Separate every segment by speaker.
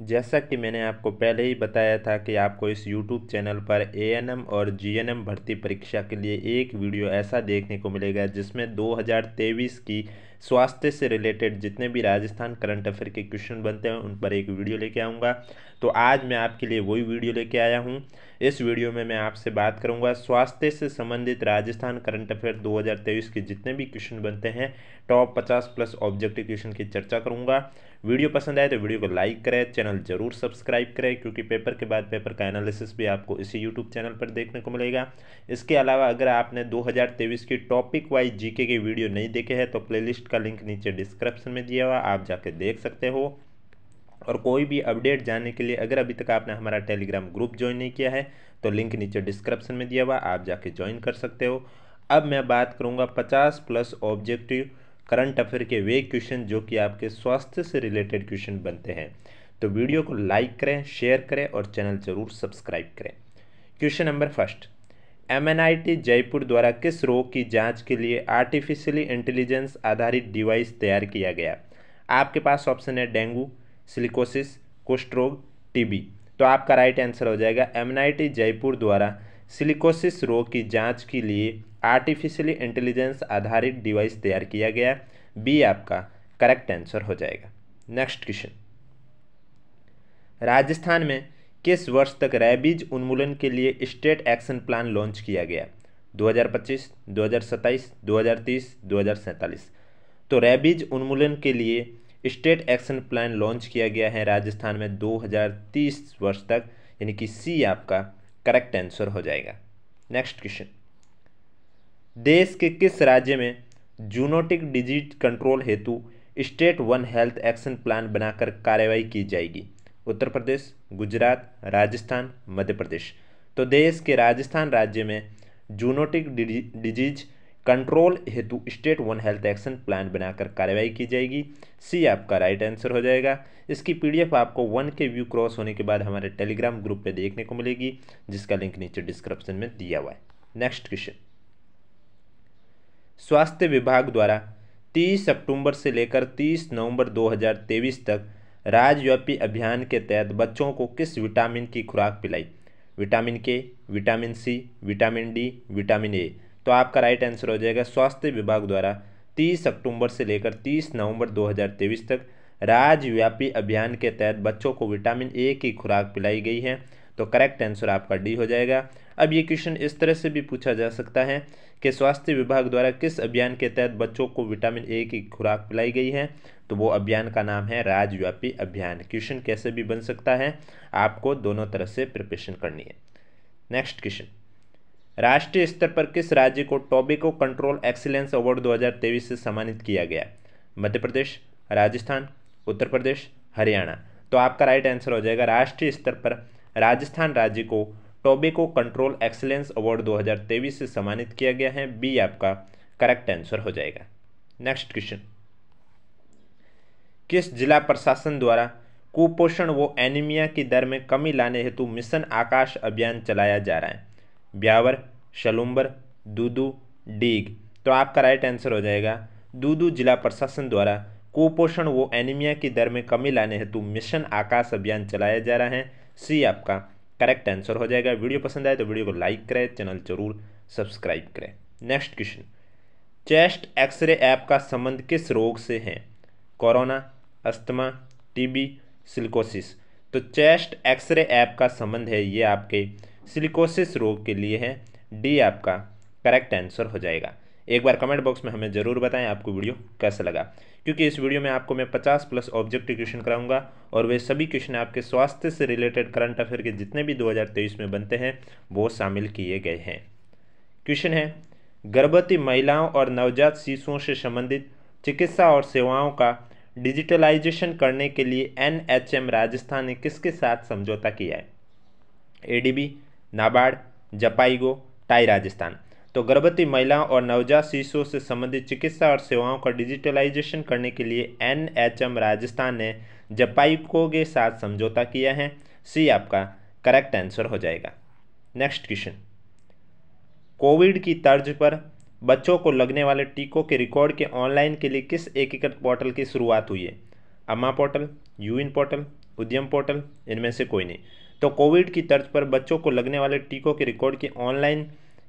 Speaker 1: जैसा कि मैंने आपको पहले ही बताया था कि आपको इस YouTube चैनल पर ए और जी भर्ती परीक्षा के लिए एक वीडियो ऐसा देखने को मिलेगा जिसमें 2023 की स्वास्थ्य से रिलेटेड जितने भी राजस्थान करंट अफेयर के क्वेश्चन बनते हैं उन पर एक वीडियो लेके आऊँगा तो आज मैं आपके लिए वही वीडियो लेके आया हूँ इस वीडियो में मैं आपसे बात करूंगा स्वास्थ्य से संबंधित राजस्थान करंट अफेयर 2023 के जितने भी क्वेश्चन बनते हैं टॉप 50 प्लस ऑब्जेक्टिव क्वेश्चन की चर्चा करूंगा वीडियो पसंद आए तो वीडियो को लाइक करें चैनल जरूर सब्सक्राइब करें क्योंकि पेपर के बाद पेपर का एनालिसिस भी आपको इसी यूट्यूब चैनल पर देखने को मिलेगा इसके अलावा अगर आपने 2023 की टॉपिक वाइज जीके के वीडियो नहीं देखे हैं तो प्लेलिस्ट का लिंक नीचे डिस्क्रिप्शन में दिया हुआ आप जाके देख सकते हो और कोई भी अपडेट जानने के लिए अगर अभी तक आपने हमारा टेलीग्राम ग्रुप ज्वाइन नहीं किया है तो लिंक नीचे डिस्क्रिप्शन में दिया हुआ आप जाके ज्वाइन कर सकते हो अब मैं बात करूँगा पचास प्लस ऑब्जेक्टिव करंट अफेयर के वे क्वेश्चन जो कि आपके स्वास्थ्य से रिलेटेड क्वेश्चन बनते हैं तो वीडियो को लाइक करें शेयर करें और चैनल जरूर सब्सक्राइब करें question number first MNIT Jaipur द्वारा किस रोग की जांच के लिए आर्टिफिशियली इंटेलिजेंस आधारित डिवाइस तैयार किया गया आपके पास ऑप्शन है डेंगू सिलिकोसिस कुष्ठ रोग टीबी तो आपका राइट आंसर हो जाएगा एमआईटी जयपुर द्वारा सिलिकोसिस रोग की जांच के लिए आर्टिफिशियली इंटेलिजेंस आधारित डिवाइस तैयार किया गया बी आपका करेक्ट आंसर हो जाएगा नेक्स्ट क्वेश्चन राजस्थान में किस वर्ष तक रैबीज उन्मूलन के लिए स्टेट एक्शन प्लान लॉन्च किया गया 2025, 2027, 2030, 2047 तो रैबीज उन्मूलन के लिए स्टेट एक्शन प्लान लॉन्च किया गया है राजस्थान में 2030 वर्ष तक यानी कि सी आपका करेक्ट आंसर हो जाएगा नेक्स्ट क्वेश्चन देश के किस राज्य में जूनोटिक डिजीज कंट्रोल हेतु state one health action plan बनाकर कार्रवाई की जाएगी उत्तर प्रदेश गुजरात राजस्थान मध्य प्रदेश तो देश के राजस्थान राज्य में जूनोटिक डिजीज कंट्रोल हेतु state one health action plan बनाकर कार्रवाई की जाएगी सी आपका राइट आंसर हो जाएगा इसकी पीडीएफ आपको वन के व्यू क्रॉस होने के बाद हमारे टेलीग्राम ग्रुप पे देखने को मिलेगी जिसका लिंक नीचे डिस्क्रिप्शन में दिया हुआ है नेक्स्ट क्वेश्चन स्वास्थ्य विभाग द्वारा 30 अक्टूबर से लेकर 30 नवंबर 2023 तक राज्यव्यापी अभियान के तहत बच्चों को किस विटामिन की खुराक पिलाई vitamin K vitamin C vitamin D vitamin A तो आपका राइट आंसर हो जाएगा स्वास्थ्य विभाग द्वारा 30 अक्टूबर से लेकर 30 नवंबर 2023 तक राज्यव्यापी अभियान के तहत बच्चों को विटामिन ए की खुराक पिलाई गई है तो करेक्ट आंसर आपका डी हो जाएगा अब ये क्वेश्चन इस तरह से भी पूछा जा सकता है कि स्वास्थ्य विभाग द्वारा किस अभियान के तहत बच्चों को विटामिन ए की खुराक पिलाई गई है तो वो अभियान का नाम है राज्यव्यापी अभियान क्वेश्चन कैसे भी बन सकता है आपको दोनों तरह से प्रिपरेशन करनी है नेक्स्ट क्वेश्चन राष्ट्रीय स्तर पर किस राज्य को टोबेको कंट्रोल एक्सीलेंस अवार्ड 2023 से सम्मानित किया गया मध्य प्रदेश राजस्थान उत्तर प्रदेश हरियाणा तो आपका राइट आंसर हो जाएगा राष्ट्रीय स्तर पर राजस्थान राज्य को टोबेको कंट्रोल एक्सीलेंस अवार्ड 2023 से सम्मानित किया गया है बी आपका करेक्ट आंसर हो जाएगा नेक्स्ट क्वेश्चन किस जिला प्रशासन द्वारा कुपोषण व एनीमिया की दर में कमी लाने हेतु मिशन आकाश अभियान चलाया जा रहा है ब्यावर शलुम्बर दूदू डीग तो आपका राइट आंसर हो जाएगा दूदू जिला प्रशासन द्वारा कुपोषण व एनीमिया की दर में कमी लाने हेतु मिशन आकाश अभियान चलाया जा रहा है सी आपका करेक्ट आंसर हो जाएगा वीडियो पसंद आए तो वीडियो को लाइक करें चैनल जरूर सब्सक्राइब करें next question chest x-ray app का संबंध किस रोग से है कोरोना अस्थमा टीबी सिल्कोसिस तो चेस्ट एक्सरे ऐप का संबंध है ये आपके सिलिकोसिस रोग के लिए है डी आपका करेक्ट आंसर हो जाएगा एक बार कमेंट बॉक्स में हमें ज़रूर बताएं आपको वीडियो कैसा लगा क्योंकि इस वीडियो में आपको मैं 50 प्लस ऑब्जेक्टिव क्वेश्चन कराऊंगा और वे सभी क्वेश्चन आपके स्वास्थ्य से रिलेटेड करंट अफेयर के जितने भी 2023 में बनते हैं वो शामिल किए गए हैं क्वेश्चन है गर्भवती महिलाओं और नवजात शिशुओं से संबंधित चिकित्सा और सेवाओं का डिजिटलाइजेशन करने के लिए एन राजस्थान ने किसके साथ समझौता किया है ए डी बी नाबार्ड जपाइगो टाई राजस्थान तो गर्भवती महिलाओं और नवजात शिशुओं से संबंधित चिकित्सा और सेवाओं का डिजिटलाइजेशन करने के लिए एनएचएम राजस्थान ने जपाइको के साथ समझौता किया है सी आपका करेक्ट आंसर हो जाएगा नेक्स्ट क्वेश्चन कोविड की तर्ज पर बच्चों को लगने वाले टीकों के रिकॉर्ड के ऑनलाइन के लिए किस एकीकृत पोर्टल की शुरुआत हुई है अम्मा पोर्टल इन पोर्टल उद्यम पोर्टल इनमें से कोई नहीं तो कोविड की तर्ज पर बच्चों को लगने वाले टीकों के रिकॉर्ड के ऑनलाइन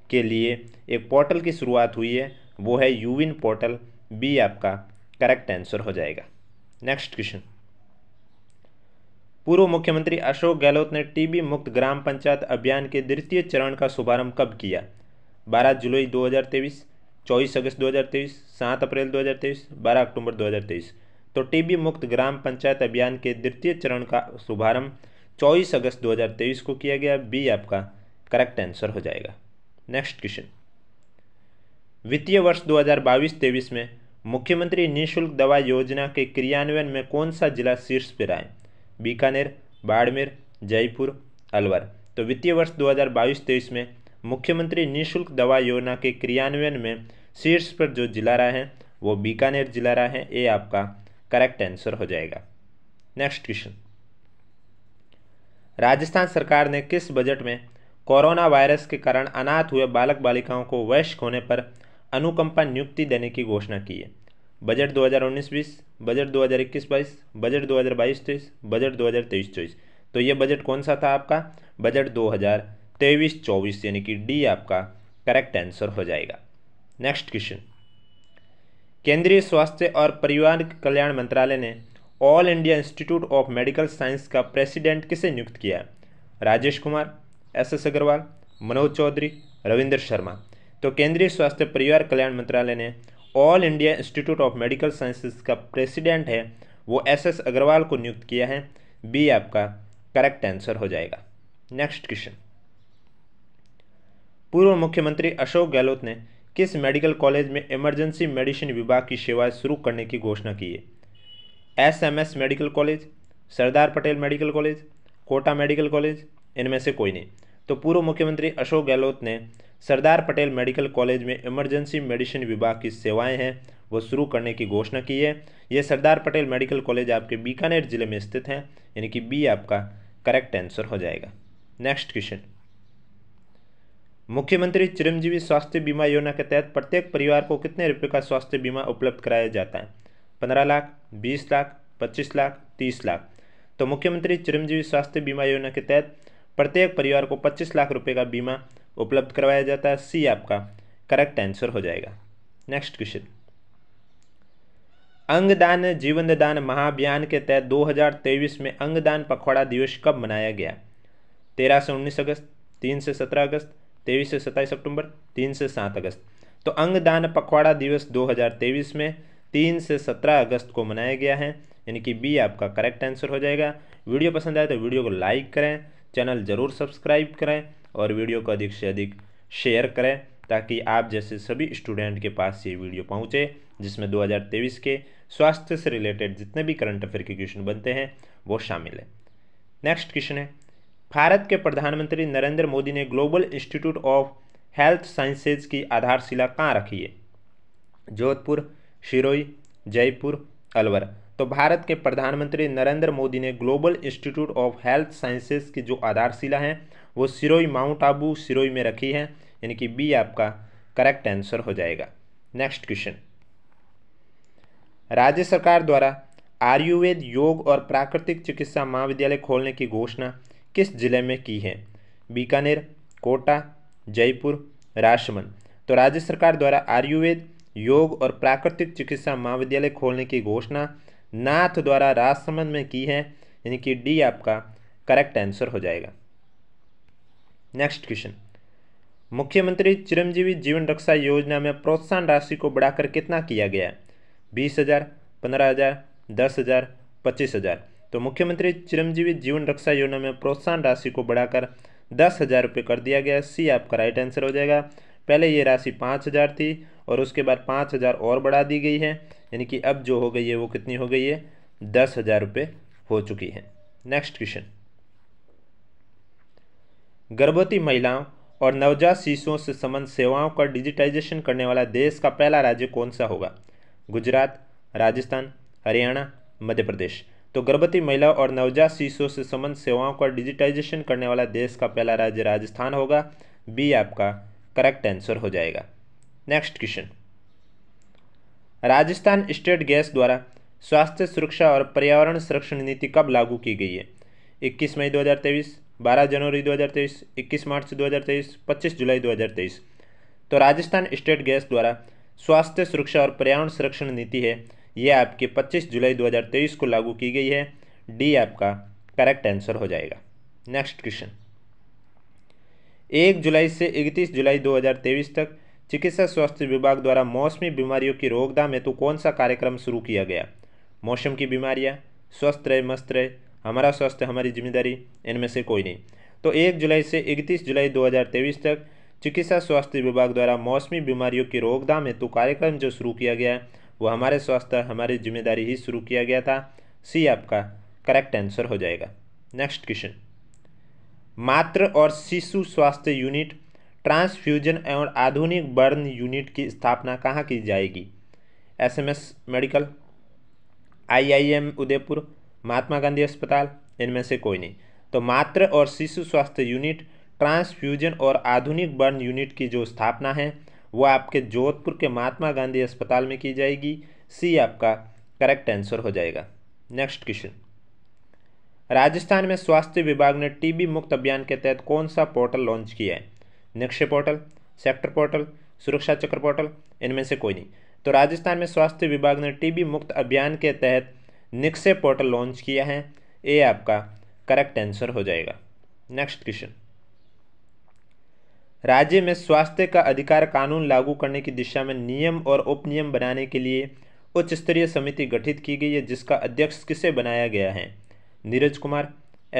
Speaker 1: के लिए एक पोर्टल की शुरुआत हुई है वो है यूविन पोर्टल बी आपका करेक्ट आंसर हो जाएगा नेक्स्ट क्वेश्चन पूर्व मुख्यमंत्री अशोक गहलोत ने टीबी मुक्त ग्राम पंचायत अभियान के द्वितीय चरण का शुभारंभ कब किया 12 जुलाई 2023, 24 अगस्त 2023, 7 अप्रैल 2023, 12 अक्टूबर 2023। तो टीबी मुक्त ग्राम पंचायत अभियान के द्वितीय चरण का शुभारंभ चौबीस अगस्त 2023 को किया गया बी आपका करेक्ट आंसर हो जाएगा नेक्स्ट क्वेश्चन वित्तीय वर्ष 2022-23 में मुख्यमंत्री निशुल्क दवा योजना के क्रियान्वयन में कौन सा जिला शीर्ष पर आए बीकानेर बाड़मेर जयपुर अलवर तो वित्तीय वर्ष 2022-23 में मुख्यमंत्री निःशुल्क दवा योजना के क्रियान्वयन में शीर्ष पर जो जिला रहा है वो बीकानेर जिला रहा है ये आपका करेक्ट आंसर हो जाएगा नेक्स्ट क्वेश्चन राजस्थान सरकार ने किस बजट में कोरोना वायरस के कारण अनाथ हुए बालक बालिकाओं को वैश्य होने पर अनुकंपा नियुक्ति देने की घोषणा की है बजट 2019-20, बजट 2021-22, बजट 2022-23, बजट 2023-24 तो ये बजट कौन सा था आपका बजट 2023-24 यानी कि डी आपका करेक्ट आंसर हो जाएगा नेक्स्ट क्वेश्चन केंद्रीय स्वास्थ्य और परिवार कल्याण मंत्रालय ने All India Institute of Medical Science का प्रेसिडेंट किसे नियुक्त किया राजेश कुमार एस एस अग्रवाल मनोज चौधरी रविंद्र शर्मा तो केंद्रीय स्वास्थ्य परिवार कल्याण मंत्रालय ने All India Institute of Medical Sciences का प्रेसिडेंट है वो एस एस अग्रवाल को नियुक्त किया है बी आपका करेक्ट आंसर हो जाएगा नेक्स्ट क्वेश्चन पूर्व मुख्यमंत्री अशोक गहलोत ने किस मेडिकल कॉलेज में इमरजेंसी मेडिसिन विभाग की सेवाएं शुरू करने की घोषणा की है SMS medical college Sardar Patel medical college Kota medical college इनमें से कोई नहीं तो पूर्व मुख्यमंत्री अशोक गहलोत ने सरदार पटेल मेडिकल कॉलेज में इमरजेंसी मेडिसिन विभाग की सेवाएं हैं वो शुरू करने की घोषणा की है ये सरदार पटेल मेडिकल कॉलेज आपके बीकानेर जिले में स्थित हैं यानी कि बी आपका करेक्ट आंसर हो जाएगा नेक्स्ट क्वेश्चन मुख्यमंत्री चिरंजीवी स्वास्थ्य बीमा योजना के तहत प्रत्येक परिवार को कितने रुपये का स्वास्थ्य बीमा उपलब्ध कराया जाता है पंद्रह लाख बीस लाख पच्चीस लाख तीस लाख तो मुख्यमंत्री चिरंजीवी स्वास्थ्य बीमा योजना के तहत प्रत्येक परिवार को पच्चीस लाख रुपये का बीमा उपलब्ध करवाया जाता है सी आपका करेक्ट आंसर हो जाएगा नेक्स्ट क्वेश्चन अंगदान जीवन दान महाअभियान के तहत 2023 में अंगदान पखवाड़ा दिवस कब मनाया गया तेरह से उन्नीस अगस्त तीन से सत्रह अगस्त तेईस से 27 अक्टूबर तीन से सात अगस्त तो अंगदान पखवाड़ा दिवस 2023 में तीन से सत्रह अगस्त को मनाया गया है यानी कि बी आपका करेक्ट आंसर हो जाएगा वीडियो पसंद आए तो वीडियो को लाइक करें चैनल ज़रूर सब्सक्राइब करें और वीडियो को अधिक से अधिक शेयर करें ताकि आप जैसे सभी स्टूडेंट के पास ये वीडियो पहुंचे जिसमें 2023 के स्वास्थ्य से रिलेटेड जितने भी करंट अफेयर के क्वेश्चन बनते हैं वो शामिल है नेक्स्ट क्वेश्चन है भारत के प्रधानमंत्री नरेंद्र मोदी ने global institute of health sciences की आधारशिला कहाँ रखी है जोधपुर शिरोई जयपुर अलवर तो भारत के प्रधानमंत्री नरेंद्र मोदी ने global institute of health sciences की जो आधारशिला है वो सिरोई माउंट आबू सिरोई में रखी है यानी कि बी आपका करेक्ट आंसर हो जाएगा नेक्स्ट क्वेश्चन राज्य सरकार द्वारा आयुर्वेद योग और प्राकृतिक चिकित्सा महाविद्यालय खोलने की घोषणा किस जिले में की है बीकानेर कोटा जयपुर राजमन तो राज्य सरकार द्वारा आयुर्वेद योग और प्राकृतिक चिकित्सा महाविद्यालय खोलने की घोषणा नाथ द्वारा राजसमंद में की है यानी कि डी आपका करेक्ट आंसर हो जाएगा नेक्स्ट क्वेश्चन मुख्यमंत्री चिरंजीवी जीवन रक्षा योजना में प्रोत्साहन राशि को बढ़ाकर कितना किया गया बीस हज़ार पंद्रह हज़ार दस हज़ार पच्चीस हज़ार तो मुख्यमंत्री चिरंजीवी जीवन रक्षा योजना में प्रोत्साहन राशि को बढ़ाकर दस हज़ार रुपये कर दिया गया सी आपका राइट आंसर हो जाएगा पहले ये राशि पाँच हज़ार थी और उसके बाद पाँच हज़ार और बढ़ा दी गई है यानी कि अब जो हो गई है वो कितनी हो गई है दस हज़ार रुपये हो चुकी है नेक्स्ट क्वेश्चन गर्भवती महिलाओं और नवजात शिशुओं से संबंध सेवाओं का डिजिटाइजेशन करने वाला देश का पहला राज्य कौन सा होगा गुजरात राजस्थान हरियाणा मध्य प्रदेश तो गर्भवती महिला और नवजात शिशुओं से संबंध सेवाओं का डिजिटाइजेशन करने वाला देश का पहला राज्य राजस्थान होगा बी आपका करेक्ट आंसर हो जाएगा next question Rajasthan state gas द्वारा स्वास्थ्य सुरक्षा और पर्यावरण संरक्षण नीति कब लागू की गई है 21 मई 2023, 12 जनवरी 2023, 21 मार्च 2023, 25 जुलाई 2023 तो राजस्थान स्टेट गैस द्वारा स्वास्थ्य सुरक्षा और पर्यावरण संरक्षण नीति है यह आपके 25 जुलाई 2023 को लागू की गई है डी आपका करेक्ट आंसर हो जाएगा नेक्स्ट क्वेश्चन एक जुलाई से इकतीस जुलाई 2023 तक चिकित्सा स्वास्थ्य विभाग द्वारा मौसमी बीमारियों की रोकथाम हेतु कौन सा कार्यक्रम शुरू किया गया मौसम की बीमारियां स्वस्थ रहे मस्त रहे हमारा स्वास्थ्य हमारी जिम्मेदारी इनमें से कोई नहीं तो एक जुलाई से इकतीस जुलाई 2023 तक चिकित्सा स्वास्थ्य विभाग द्वारा मौसमी बीमारियों की रोकथाम हेतु कार्यक्रम जो शुरू किया गया वो वह हमारे स्वास्थ्य हमारी जिम्मेदारी ही शुरू किया गया था सी आपका करेक्ट आंसर हो जाएगा नेक्स्ट क्वेश्चन मात्र और शिशु स्वास्थ्य यूनिट ट्रांसफ्यूजन एवं आधुनिक बर्न यूनिट की स्थापना कहाँ की जाएगी SMS medical IIM Udaipur Mahatma Gandhi अस्पताल इनमें से कोई नहीं तो मात्र और शिशु स्वास्थ्य यूनिट ट्रांसफ्यूजन और आधुनिक बर्न यूनिट की जो स्थापना है वह आपके जोधपुर के महात्मा गांधी अस्पताल में की जाएगी सी आपका करेक्ट आंसर हो जाएगा नेक्स्ट क्वेश्चन राजस्थान में स्वास्थ्य विभाग ने टीबी मुक्त अभियान के तहत कौन सा पोर्टल लॉन्च किया है निक्षय पोर्टल सेक्टर पोर्टल सुरक्षा चक्र पोर्टल इनमें से कोई नहीं तो राजस्थान में स्वास्थ्य विभाग ने टीबी मुक्त अभियान के तहत निक्षय पोर्टल लॉन्च किया है ये आपका करेक्ट आंसर हो जाएगा नेक्स्ट क्वेश्चन राज्य में स्वास्थ्य का अधिकार कानून लागू करने की दिशा में नियम और उपनियम बनाने के लिए उच्च स्तरीय समिति गठित की गई है जिसका अध्यक्ष किसे बनाया गया है नीरज कुमार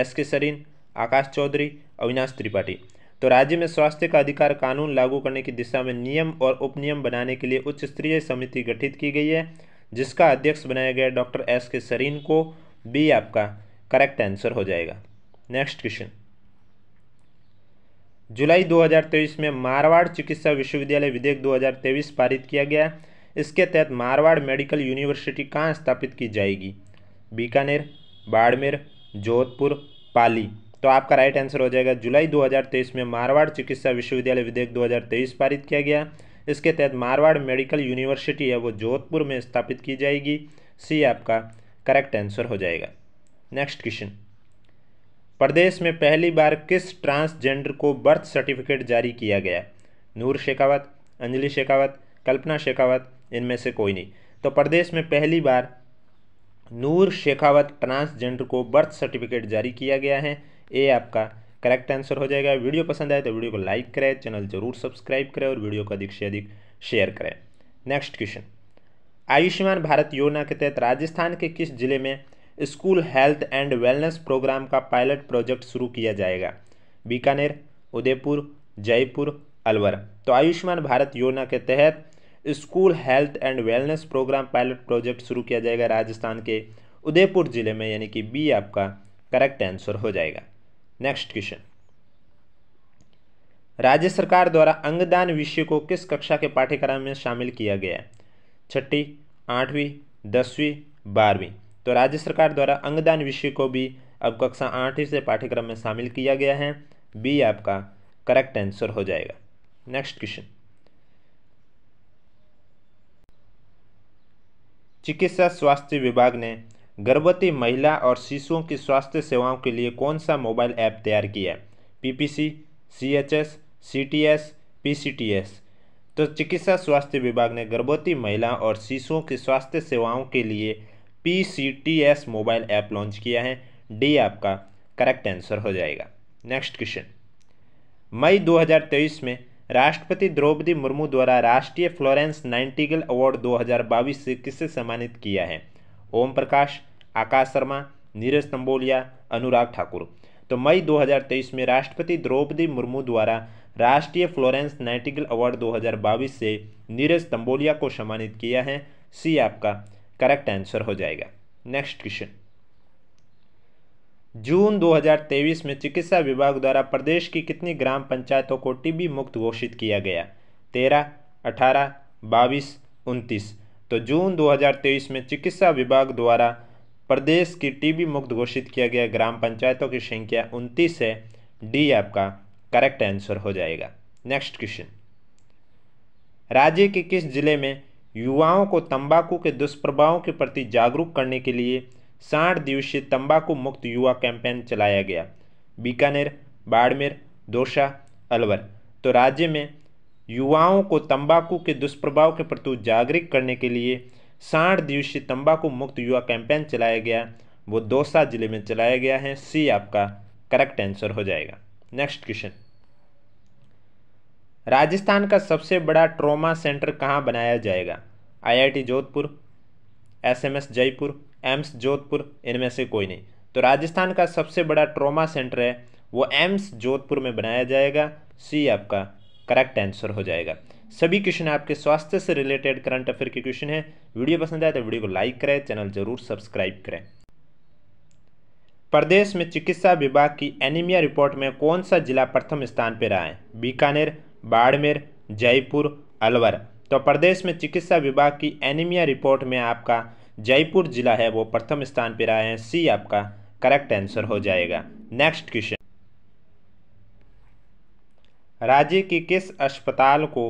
Speaker 1: एस के सरीन आकाश चौधरी अविनाश त्रिपाठी तो राज्य में स्वास्थ्य का अधिकार कानून लागू करने की दिशा में नियम और उपनियम बनाने के लिए उच्च स्तरीय समिति गठित की गई है जिसका अध्यक्ष बनाया गया डॉक्टर एस के सरीन को बी आपका करेक्ट आंसर हो जाएगा नेक्स्ट क्वेश्चन जुलाई 2023 में मारवाड़ चिकित्सा विश्वविद्यालय विधेयक 2023 पारित किया गया इसके तहत मारवाड़ मेडिकल यूनिवर्सिटी कहाँ स्थापित की जाएगी बीकानेर बाड़मेर जोधपुर पाली तो आपका राइट आंसर हो जाएगा जुलाई 2023 में मारवाड़ चिकित्सा विश्वविद्यालय विधेयक 2023 पारित किया गया इसके तहत मारवाड़ मेडिकल यूनिवर्सिटी है वो जोधपुर में स्थापित की जाएगी सी आपका करेक्ट आंसर हो जाएगा नेक्स्ट क्वेश्चन प्रदेश में पहली बार किस ट्रांसजेंडर को बर्थ सर्टिफिकेट जारी किया गया नूर शेखावत अंजलि शेखावत कल्पना शेखावत इनमें से कोई नहीं तो प्रदेश में पहली बार नूर शेखावत ट्रांसजेंडर को बर्थ सर्टिफिकेट जारी किया गया है ये आपका करेक्ट आंसर हो जाएगा वीडियो पसंद आए तो वीडियो को लाइक करें चैनल जरूर सब्सक्राइब करें और वीडियो को अधिक से अधिक शेयर करें नेक्स्ट क्वेश्चन आयुष्मान भारत योजना के तहत राजस्थान के किस जिले में school health and wellness programme का पायलट प्रोजेक्ट शुरू किया जाएगा बीकानेर उदयपुर जयपुर अलवर तो आयुष्मान भारत योजना के तहत school health and wellness programme pilot project शुरू किया जाएगा राजस्थान के उदयपुर ज़िले में यानी कि बी आपका करेक्ट आंसर हो जाएगा नेक्स्ट क्वेश्चन राज्य सरकार द्वारा अंगदान विषय को किस कक्षा के पाठ्यक्रम में शामिल किया गया है छठी आठवीं दसवीं बारहवीं तो राज्य सरकार द्वारा अंगदान विषय को भी अब कक्षा आठवीं से पाठ्यक्रम में शामिल किया गया है बी आपका करेक्ट आंसर हो जाएगा नेक्स्ट क्वेश्चन चिकित्सा स्वास्थ्य विभाग ने गर्भवती महिला और शिशुओं की स्वास्थ्य सेवाओं के लिए कौन सा मोबाइल ऐप तैयार किया S P C T PCTS तो चिकित्सा स्वास्थ्य विभाग ने गर्भवती महिला और शिशुओं की स्वास्थ्य सेवाओं के लिए पीसीटीएस मोबाइल ऐप लॉन्च किया है डी आपका करेक्ट आंसर हो जाएगा नेक्स्ट क्वेश्चन मई 2023 में राष्ट्रपति द्रौपदी मुर्मू द्वारा राष्ट्रीय फ्लोरेंस नाइन्टीगल अवार्ड 2022 से किससे सम्मानित किया है ओम प्रकाश आकाश शर्मा नीरज तंबोलिया अनुराग ठाकुर तो मई 2023 में राष्ट्रपति द्रौपदी मुर्मू द्वारा राष्ट्रीय फ्लोरेंस नाइटिगल अवार्ड 2022 से नीरज तंबोलिया को सम्मानित किया है सी आपका करेक्ट आंसर हो जाएगा नेक्स्ट क्वेश्चन जून 2023 में चिकित्सा विभाग द्वारा प्रदेश की कितनी ग्राम पंचायतों को टीबी मुक्त घोषित किया गया तेरह अठारह बाईस उनतीस तो जून 2023 में चिकित्सा विभाग द्वारा प्रदेश की टीबी मुक्त घोषित किया गया ग्राम पंचायतों की संख्या उनतीस है डी आपका करेक्ट आंसर हो जाएगा नेक्स्ट क्वेश्चन राज्य के किस जिले में युवाओं को तंबाकू के दुष्प्रभावों के प्रति जागरूक करने के लिए साठ दिवसीय तंबाकू मुक्त युवा कैंपेन चलाया गया बीकानेर बाड़मेर दोशा अलवर तो राज्य में युवाओं को तंबाकू के दुष्प्रभाव के प्रति जागरूक करने के लिए साठ दिवसीय तंबाकू मुक्त युवा कैंपेन चलाया गया वो दोसा जिले में चलाया गया है सी आपका करेक्ट आंसर हो जाएगा नेक्स्ट क्वेश्चन राजस्थान का सबसे बड़ा ट्रोमा सेंटर कहाँ बनाया जाएगा आईआईटी जोधपुर एसएमएस जयपुर एम्स जोधपुर इनमें से कोई नहीं तो राजस्थान का सबसे बड़ा ट्रोमा सेंटर है वो एम्स जोधपुर में बनाया जाएगा सी आपका करेक्ट आंसर हो जाएगा सभी क्वेश्चन आपके स्वास्थ्य से रिलेटेड करंट अफेयर के क्वेश्चन हैं वीडियो पसंद आए तो वीडियो को लाइक करें चैनल जरूर सब्सक्राइब करें प्रदेश में चिकित्सा विभाग की एनीमिया रिपोर्ट में कौन सा जिला प्रथम स्थान पर रहा है बीकानेर बाड़मेर जयपुर अलवर तो प्रदेश में चिकित्सा विभाग की एनीमिया रिपोर्ट में आपका जयपुर जिला है वो प्रथम स्थान पर आए हैं सी आपका करेक्ट आंसर हो जाएगा नेक्स्ट क्वेश्चन राज्य के किस अस्पताल को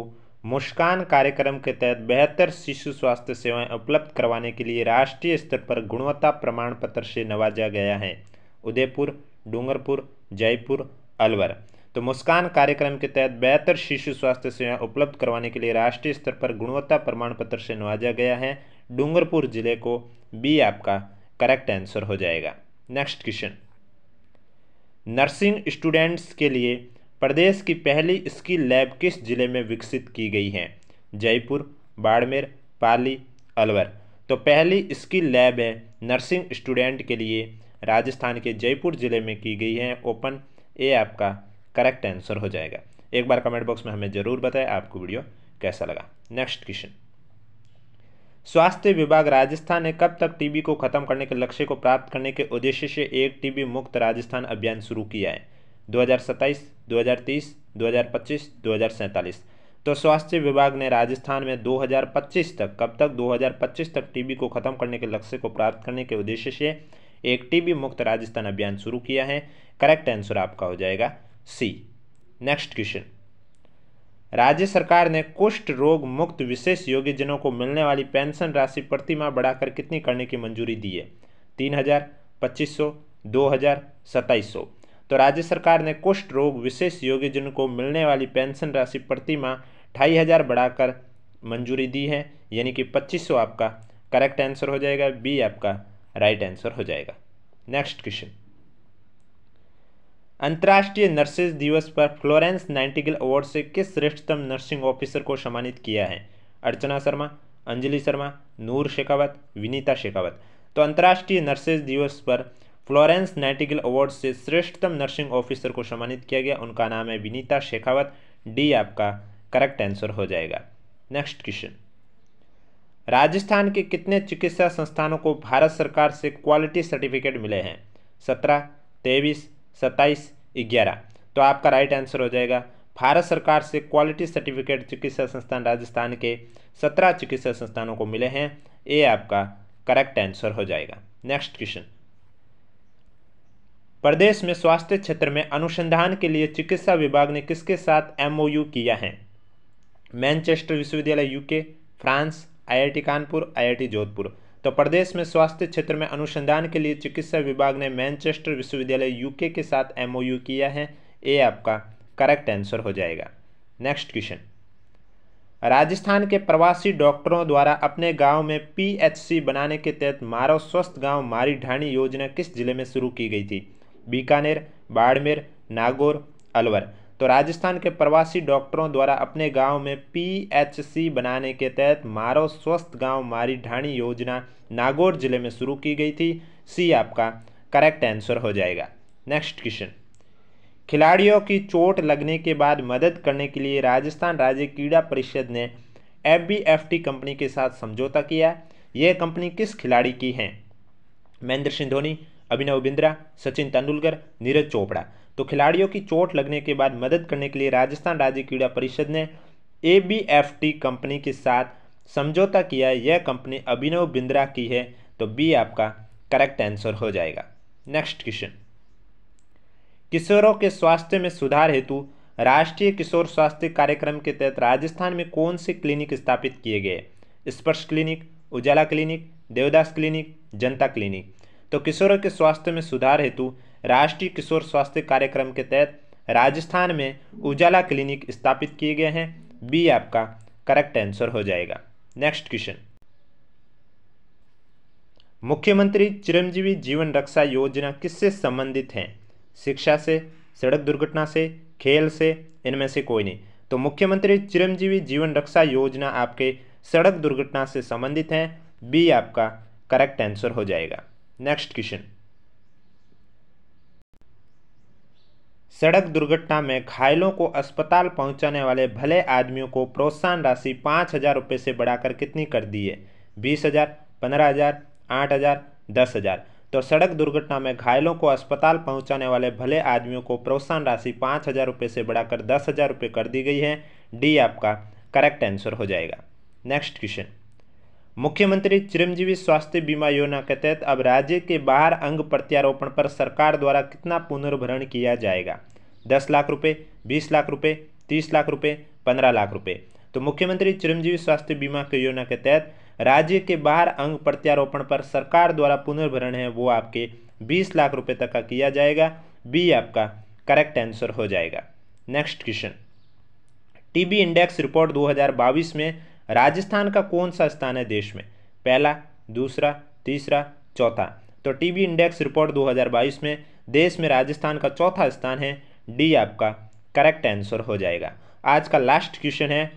Speaker 1: मुस्कान कार्यक्रम के तहत बेहतर शिशु स्वास्थ्य सेवाएं उपलब्ध करवाने के लिए राष्ट्रीय स्तर पर गुणवत्ता प्रमाण पत्र से नवाजा गया है उदयपुर डूंगरपुर जयपुर अलवर तो मुस्कान कार्यक्रम के तहत बेहतर शिशु स्वास्थ्य सेवाएं उपलब्ध करवाने के लिए राष्ट्रीय स्तर पर गुणवत्ता प्रमाण पत्र से नवाजा गया है डूंगरपुर ज़िले को बी आपका करेक्ट आंसर हो जाएगा नेक्स्ट क्वेश्चन नर्सिंग स्टूडेंट्स के लिए प्रदेश की पहली स्किल लैब किस जिले में विकसित की गई है जयपुर बाड़मेर पाली अलवर तो पहली स्किल लैब है नर्सिंग स्टूडेंट के लिए राजस्थान के जयपुर ज़िले में की गई है ओपन ए आपका करेक्ट आंसर हो जाएगा एक बार कमेंट बॉक्स में हमें ज़रूर बताएं आपको वीडियो कैसा लगा नेक्स्ट क्वेश्चन स्वास्थ्य विभाग राजस्थान ने कब तक टीबी को खत्म करने के लक्ष्य को प्राप्त करने के उद्देश्य से एक टीबी मुक्त राजस्थान अभियान शुरू किया है 2027, 2030, 2025, 2047 तो स्वास्थ्य विभाग ने राजस्थान में 2025 तक कब तक 2025 तक टीबी को खत्म करने के लक्ष्य को प्राप्त करने के उद्देश्य से एक टीबी मुक्त राजस्थान अभियान शुरू किया है करेक्ट आंसर आपका हो जाएगा सी नेक्स्ट क्वेश्चन राज्य सरकार ने कुष्ठ रोग मुक्त विशेष योग्यजनों को मिलने वाली पेंशन राशि प्रति माह बढ़ाकर कितनी करने की मंजूरी दी है तीन हज़ार पच्चीस सौ दो हज़ार सत्ताईस सौ तो राज्य सरकार ने कुष्ठ रोग विशेष योग्यजन को मिलने वाली पेंशन राशि प्रति माह ढाई हज़ार बढ़ाकर मंजूरी दी है यानी कि पच्चीस सौ आपका करेक्ट आंसर हो जाएगा बी आपका राइट आंसर हो जाएगा नेक्स्ट क्वेश्चन अंतर्राष्ट्रीय नर्सेज दिवस पर फ्लोरेंस नाइंटिगल अवार्ड से किस श्रेष्ठतम नर्सिंग ऑफिसर को सम्मानित किया है अर्चना शर्मा अंजलि शर्मा नूर शेखावत विनीता शेखावत तो अंतर्राष्ट्रीय नर्सेज दिवस पर फ्लोरेंस नाइटिगल अवार्ड से श्रेष्ठतम नर्सिंग ऑफिसर को सम्मानित किया गया उनका नाम है विनीता शेखावत डी आपका करेक्ट आंसर हो जाएगा नेक्स्ट क्वेश्चन राजस्थान के कितने चिकित्सा संस्थानों को भारत सरकार से क्वालिटी सर्टिफिकेट मिले हैं सत्रह तेईस सत्ताईस ग्यारह तो आपका राइट आंसर हो जाएगा भारत सरकार से क्वालिटी सर्टिफिकेट चिकित्सा संस्थान राजस्थान के सत्रह चिकित्सा संस्थानों को मिले हैं ये आपका करेक्ट आंसर हो जाएगा नेक्स्ट क्वेश्चन प्रदेश में स्वास्थ्य क्षेत्र में अनुसंधान के लिए चिकित्सा विभाग ने किसके साथ एमओयू किया है मैनचेस्टर विश्वविद्यालय UK France IIT Kanpur IIT Jodhpur तो प्रदेश में स्वास्थ्य क्षेत्र में अनुसंधान के लिए चिकित्सा विभाग ने मैनचेस्टर विश्वविद्यालय यूके के साथ एमओयू किया है ए आपका करेक्ट आंसर हो जाएगा नेक्स्ट क्वेश्चन राजस्थान के प्रवासी डॉक्टरों द्वारा अपने गांव में पीएचसी बनाने के तहत मारो स्वस्थ गांव मारी ढाणी योजना किस जिले में शुरू की गई थी बीकानेर बाड़मेर नागौर अलवर तो राजस्थान के प्रवासी डॉक्टरों द्वारा अपने गांव में पीएचसी बनाने के तहत मारो स्वस्थ गांव मारी ढाणी योजना नागौर जिले में शुरू की गई थी सी आपका करेक्ट आंसर हो जाएगा नेक्स्ट क्वेश्चन खिलाड़ियों की चोट लगने के बाद मदद करने के लिए राजस्थान राज्य क्रीड़ा परिषद ने एफ कंपनी के साथ समझौता किया यह कंपनी किस खिलाड़ी की है महेंद्र सिंह धोनी अभिनव बिंद्रा सचिन तेंदुलकर नीरज चोपड़ा तो खिलाड़ियों की चोट लगने के बाद मदद करने के लिए राजस्थान राज्य क्रीड़ा परिषद ने ए कंपनी के साथ समझौता किया यह कंपनी अभिनव बिंद्रा की है तो बी आपका करेक्ट आंसर हो जाएगा नेक्स्ट क्वेश्चन किशोरों के स्वास्थ्य में सुधार हेतु राष्ट्रीय किशोर स्वास्थ्य कार्यक्रम के तहत राजस्थान में कौन से क्लिनिक स्थापित किए गए Sparsh clinic Ujala clinic Devdas clinic Janata clinic तो किशोरों के स्वास्थ्य में सुधार हेतु राष्ट्रीय किशोर स्वास्थ्य कार्यक्रम के तहत राजस्थान में उजाला क्लिनिक स्थापित किए गए हैं बी आपका करेक्ट आंसर हो जाएगा नेक्स्ट क्वेश्चन मुख्यमंत्री चिरंजीवी जीवन रक्षा योजना किससे संबंधित हैं शिक्षा से सड़क दुर्घटना से खेल से इनमें से कोई नहीं तो मुख्यमंत्री चिरंजीवी जीवन रक्षा योजना आपके सड़क दुर्घटना से संबंधित हैं बी आपका करेक्ट आंसर हो जाएगा नेक्स्ट क्वेश्चन सड़क दुर्घटना में घायलों को अस्पताल पहुंचाने वाले भले आदमियों को प्रोत्साहन राशि पाँच हजार रुपये से बढ़ाकर कितनी कर दी है बीस हजार पंद्रह हजार आठ हजार दस हजार तो सड़क दुर्घटना में घायलों को अस्पताल पहुंचाने वाले भले आदमियों को प्रोत्साहन राशि पाँच हजार रुपये से बढ़ाकर दस हजार रुपये कर दी गई है डी आपका करेक्ट आंसर हो जाएगा नेक्स्ट क्वेश्चन मुख्यमंत्री चिरंजीवी स्वास्थ्य बीमा योजना के तहत अब राज्य के बाहर अंग प्रत्यारोपण पर सरकार द्वारा कितना पुनर्भरण किया जाएगा दस लाख रुपये बीस लाख रुपये तीस लाख रुपये पंद्रह लाख रुपये तो मुख्यमंत्री चिरंजीवी स्वास्थ्य बीमा की योजना के तहत राज्य के बाहर अंग प्रत्यारोपण पर सरकार द्वारा पुनर्भरण है वो आपके बीस लाख रुपये तक का किया जाएगा बी आपका करेक्ट आंसर हो जाएगा next question TB index report 2022 में राजस्थान का कौन सा स्थान है देश में पहला दूसरा तीसरा चौथा तो टीबी इंडेक्स रिपोर्ट 2022 में देश में राजस्थान का चौथा स्थान है डी आपका करेक्ट आंसर हो जाएगा आज का लास्ट क्वेश्चन है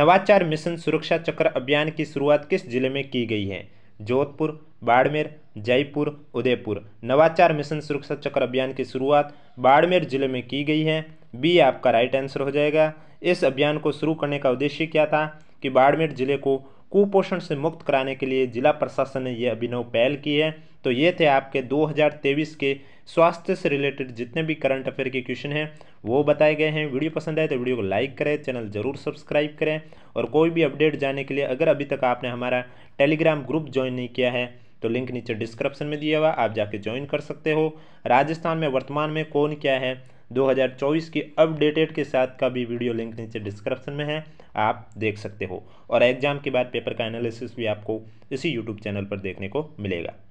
Speaker 1: नवाचार मिशन सुरक्षा चक्र अभियान की शुरुआत किस जिले में की गई है जोधपुर बाड़मेर जयपुर उदयपुर नवाचार मिशन सुरक्षा चक्र अभियान की शुरुआत बाड़मेर जिले में की गई है बी आपका राइट आंसर हो जाएगा इस अभियान को शुरू करने का उद्देश्य क्या था कि बाड़मेर जिले को कुपोषण से मुक्त कराने के लिए जिला प्रशासन ने यह अभिनव पहल की है तो ये थे आपके 2023 के स्वास्थ्य से रिलेटेड जितने भी करंट अफेयर के क्वेश्चन हैं वो बताए गए हैं वीडियो पसंद आए तो वीडियो को लाइक करें चैनल ज़रूर सब्सक्राइब करें और कोई भी अपडेट जानने के लिए अगर अभी तक आपने हमारा टेलीग्राम ग्रुप ज्वाइन नहीं किया है तो लिंक नीचे डिस्क्रिप्शन में दिया हुआ आप जाके ज्वाइन कर सकते हो राजस्थान में वर्तमान में कौन क्या है 2024 के अपडेटेड के साथ का भी वीडियो लिंक नीचे डिस्क्रिप्शन में है आप देख सकते हो और एग्जाम के बाद पेपर का एनालिसिस भी आपको इसी यूट्यूब चैनल पर देखने को मिलेगा